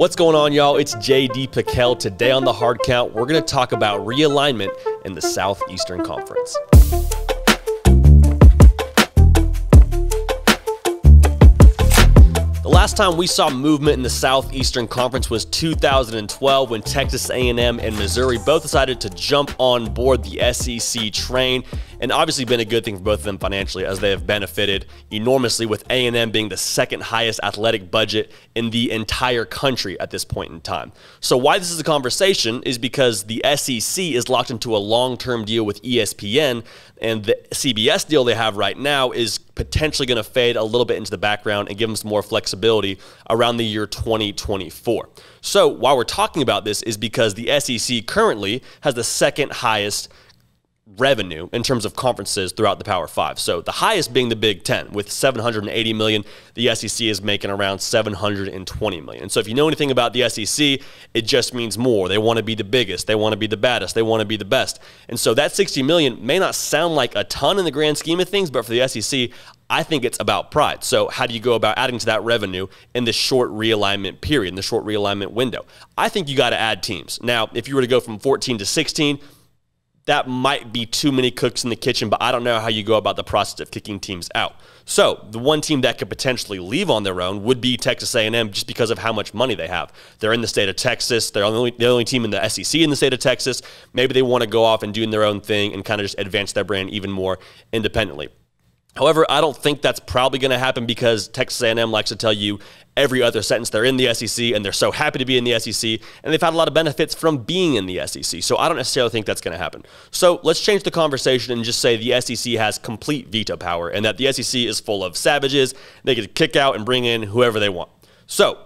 What's going on, y'all? It's JD Piquel. Today on The Hard Count, we're going to talk about realignment in the Southeastern Conference. The last time we saw movement in the Southeastern Conference was 2012 when Texas A&M and Missouri both decided to jump on board the SEC train and obviously been a good thing for both of them financially as they have benefited enormously with A&M being the second highest athletic budget in the entire country at this point in time. So why this is a conversation is because the SEC is locked into a long-term deal with ESPN and the CBS deal they have right now is potentially going to fade a little bit into the background and give them some more flexibility around the year 2024. So, why we're talking about this is because the SEC currently has the second highest revenue in terms of conferences throughout the Power Five. So the highest being the Big Ten with 780 million. The SEC is making around 720 million. so if you know anything about the SEC, it just means more. They want to be the biggest. They want to be the baddest. They want to be the best. And so that 60 million may not sound like a ton in the grand scheme of things, but for the SEC, I think it's about pride. So, how do you go about adding to that revenue in this short realignment period, in the short realignment window? I think you got to add teams. Now, if you were to go from 14 to 16, that might be too many cooks in the kitchen, but I don't know how you go about the process of kicking teams out. So the one team that could potentially leave on their own would be Texas A&M just because of how much money they have. They're in the state of Texas. They're the only, the only team in the SEC in the state of Texas. Maybe they want to go off and doing their own thing and kind of just advance their brand even more independently. However, I don't think that's probably going to happen because Texas A&M likes to tell you every other sentence they're in the SEC and they're so happy to be in the SEC and they've had a lot of benefits from being in the SEC. So I don't necessarily think that's going to happen. So let's change the conversation and just say the SEC has complete veto power and that the SEC is full of savages. They can kick out and bring in whoever they want. So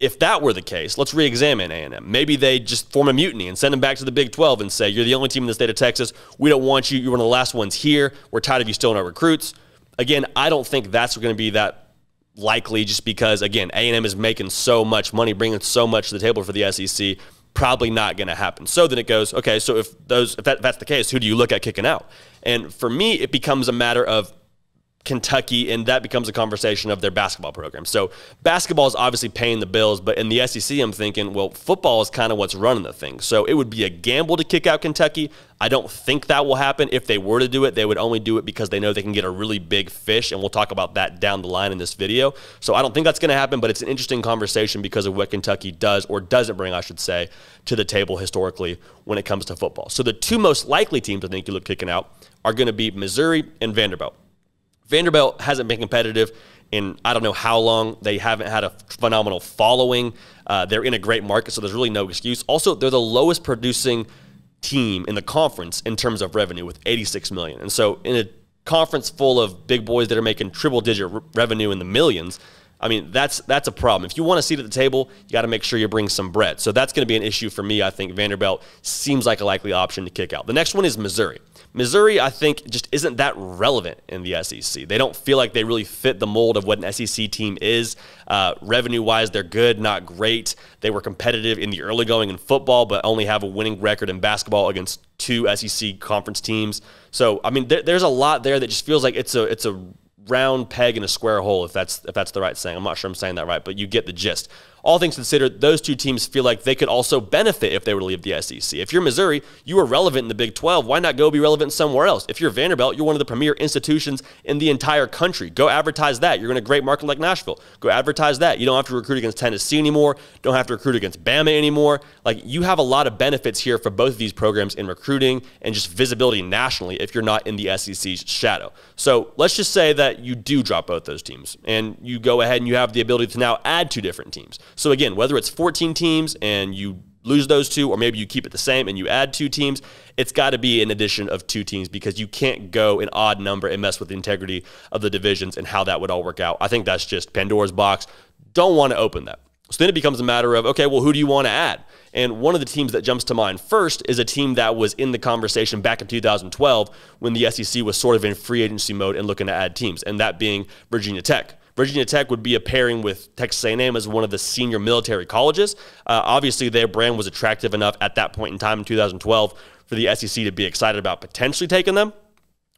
if that were the case, let's re-examine A&M. Maybe they just form a mutiny and send them back to the Big 12 and say, "You're the only team in the state of Texas. We don't want you. You're one of the last ones here. We're tired of you stealing our recruits." Again, I don't think that's going to be that likely, just because again, A&M is making so much money, bringing so much to the table for the SEC. Probably not going to happen. So then it goes, okay. So if those, if, that, if that's the case, who do you look at kicking out? And for me, it becomes a matter of Kentucky, and that becomes a conversation of their basketball program. So basketball is obviously paying the bills, but in the SEC, I'm thinking, well, football is kind of what's running the thing. So it would be a gamble to kick out Kentucky. I don't think that will happen. If they were to do it, they would only do it because they know they can get a really big fish, and we'll talk about that down the line in this video. So I don't think that's going to happen, but it's an interesting conversation because of what Kentucky does or doesn't bring, I should say, to the table historically when it comes to football. So the two most likely teams I think you look kicking out are going to be Missouri and Vanderbilt. Vanderbilt hasn't been competitive in I don't know how long. They haven't had a phenomenal following. Uh, they're in a great market, so there's really no excuse. Also, they're the lowest producing team in the conference in terms of revenue with 86 million. And so, in a conference full of big boys that are making triple digit re- revenue in the millions, I mean, that's that's a problem. If you want a seat at the table, you got to make sure you bring some bread. So that's going to be an issue for me. I think Vanderbilt seems like a likely option to kick out. The next one is Missouri. Missouri, I think, just isn't that relevant in the SEC. They don't feel like they really fit the mold of what an SEC team is. Uh, revenue wise, they're good, not great. They were competitive in the early going in football, but only have a winning record in basketball against two SEC conference teams. So, I mean, there's a lot there that just feels like it's a it's a round peg in a square hole, if that's if that's the right saying. I'm not sure I'm saying that right, but you get the gist. All things considered, those two teams feel like they could also benefit if they were to leave the SEC. If you're Missouri, you are relevant in the Big 12. Why not go be relevant somewhere else? If you're Vanderbilt, you're one of the premier institutions in the entire country. Go advertise that. You're in a great market like Nashville. Go advertise that. You don't have to recruit against Tennessee anymore. Don't have to recruit against Bama anymore. Like you have a lot of benefits here for both of these programs in recruiting and just visibility nationally if you're not in the SEC's shadow. So let's just say that you do drop both those teams and you go ahead and you have the ability to now add two different teams. So, again, whether it's 14 teams and you lose those two, or maybe you keep it the same and you add two teams, it's got to be an addition of two teams because you can't go an odd number and mess with the integrity of the divisions and how that would all work out. I think that's just Pandora's box. Don't want to open that. So then it becomes a matter of okay, well, who do you want to add? And one of the teams that jumps to mind first is a team that was in the conversation back in 2012 when the SEC was sort of in free agency mode and looking to add teams, and that being Virginia Tech. Virginia Tech would be a pairing with Texas A&M as one of the senior military colleges. Uh, obviously, their brand was attractive enough at that point in time in 2012 for the SEC to be excited about potentially taking them.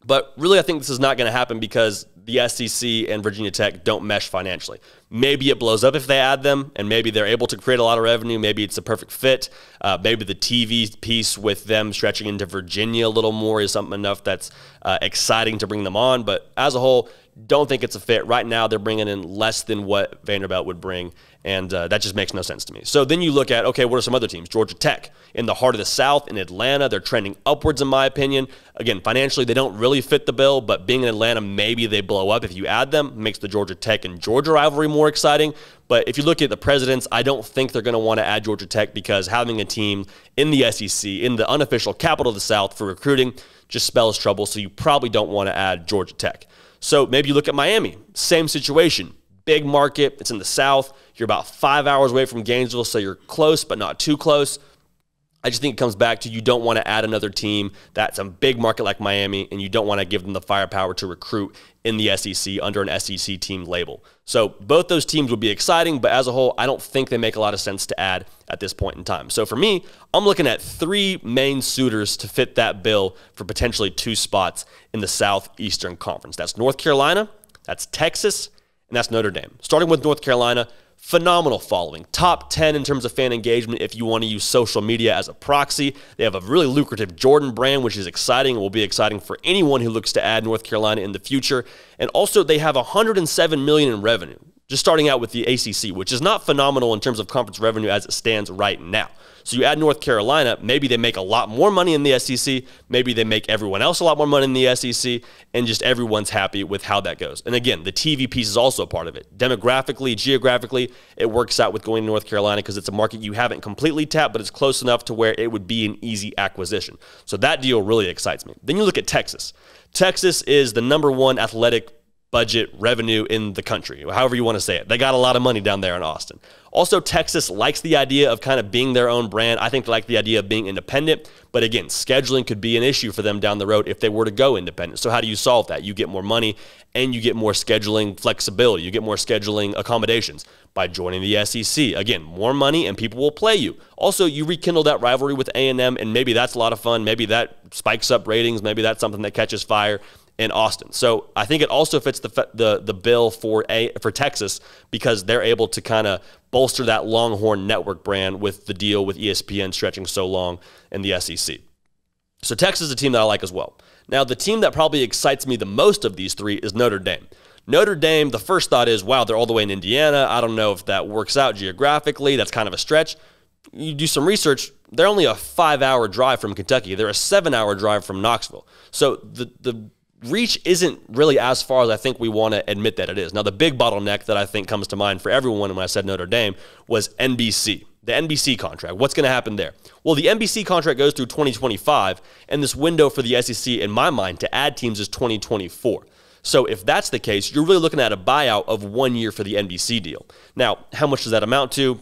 But really, I think this is not going to happen because the SEC and Virginia Tech don't mesh financially. Maybe it blows up if they add them, and maybe they're able to create a lot of revenue. Maybe it's a perfect fit. Uh, maybe the TV piece with them stretching into Virginia a little more is something enough that's uh, exciting to bring them on. But as a whole, don't think it's a fit. Right now, they're bringing in less than what Vanderbilt would bring, and uh, that just makes no sense to me. So then you look at, okay, what are some other teams? Georgia Tech in the heart of the South, in Atlanta, they're trending upwards, in my opinion. Again, financially, they don't really fit the bill, but being in Atlanta, maybe they blow up if you add them. makes the Georgia Tech and Georgia rivalry more exciting. But if you look at the presidents, I don't think they're going to want to add Georgia Tech because having a team in the SEC, in the unofficial capital of the South for recruiting, just spells trouble. So you probably don't want to add Georgia Tech. So maybe you look at Miami, same situation. Big market, it's in the South. You're about five hours away from Gainesville, so you're close, but not too close. I just think it comes back to you don't want to add another team that's a big market like Miami, and you don't want to give them the firepower to recruit in the SEC under an SEC team label. So both those teams would be exciting, but as a whole, I don't think they make a lot of sense to add at this point in time. So for me, I'm looking at three main suitors to fit that bill for potentially two spots in the Southeastern Conference. That's North Carolina, that's Texas, and that's Notre Dame. Starting with North Carolina, phenomenal following, top 10 in terms of fan engagement if you want to use social media as a proxy. They have a really lucrative Jordan brand, which is exciting and will be exciting for anyone who looks to add North Carolina in the future. And also, they have 107 million in revenue, just starting out with the ACC, which is not phenomenal in terms of conference revenue as it stands right now. So you add North Carolina, maybe they make a lot more money in the SEC. Maybe they make everyone else a lot more money in the SEC, and just everyone's happy with how that goes. And again, the TV piece is also a part of it. Demographically, geographically, it works out with going to North Carolina because it's a market you haven't completely tapped, but it's close enough to where it would be an easy acquisition. So that deal really excites me. Then you look at Texas. Texas is the number one athletic budget revenue in the country, however you want to say it. They got a lot of money down there in Austin. Also, Texas likes the idea of kind of being their own brand. I think they like the idea of being independent, but again, scheduling could be an issue for them down the road if they were to go independent. So, how do you solve that? You get more money and you get more scheduling flexibility, you get more scheduling accommodations by joining the SEC. Again, more money and people will play you. Also, you rekindle that rivalry with A&M and maybe that's a lot of fun. Maybe that spikes up ratings, maybe that's something that catches fire in Austin. So I think it also fits the the the bill for a for Texas because they're able to kind of bolster that Longhorn network brand with the deal with ESPN stretching so long in the SEC. So Texas is a team that I like as well. Now the team that probably excites me the most of these three is Notre Dame. Notre Dame, the first thought is, wow, they're all the way in Indiana. I don't know if that works out geographically. That's kind of a stretch. You do some research, they're only a five hour drive from Kentucky. They're a seven hour drive from Knoxville. So the, the reach isn't really as far as I think we want to admit that it is. Now, the big bottleneck that I think comes to mind for everyone when I said Notre Dame was NBC, the NBC contract. What's going to happen there? Well, the NBC contract goes through 2025, and this window for the SEC, in my mind, to add teams is 2024. So if that's the case, you're really looking at a buyout of one year for the NBC deal. Now, how much does that amount to?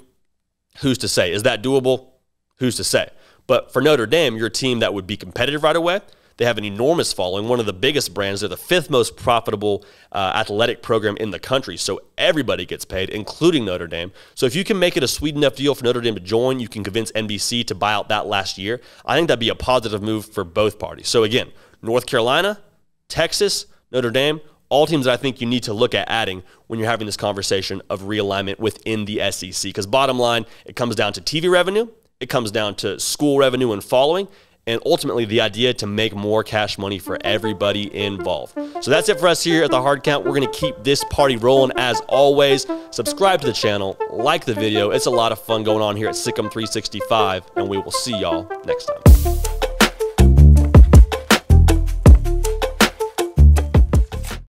Who's to say? Is that doable? Who's to say? But for Notre Dame, you're a team that would be competitive right away. They have an enormous following, one of the biggest brands. They're the fifth most profitable uh, athletic program in the country. So everybody gets paid, including Notre Dame. So if you can make it a sweet enough deal for Notre Dame to join, you can convince NBC to buy out that last year. I think that'd be a positive move for both parties. So again, North Carolina, Texas, Notre Dame, all teams that I think you need to look at adding when you're having this conversation of realignment within the SEC. Because bottom line, it comes down to TV revenue, it comes down to school revenue and following, and ultimately the idea to make more cash money for everybody involved. So that's it for us here at The Hard Count. We're going to keep this party rolling as always. Subscribe to the channel, like the video. It's a lot of fun going on here at Sikkim 365, and we will see y'all next time.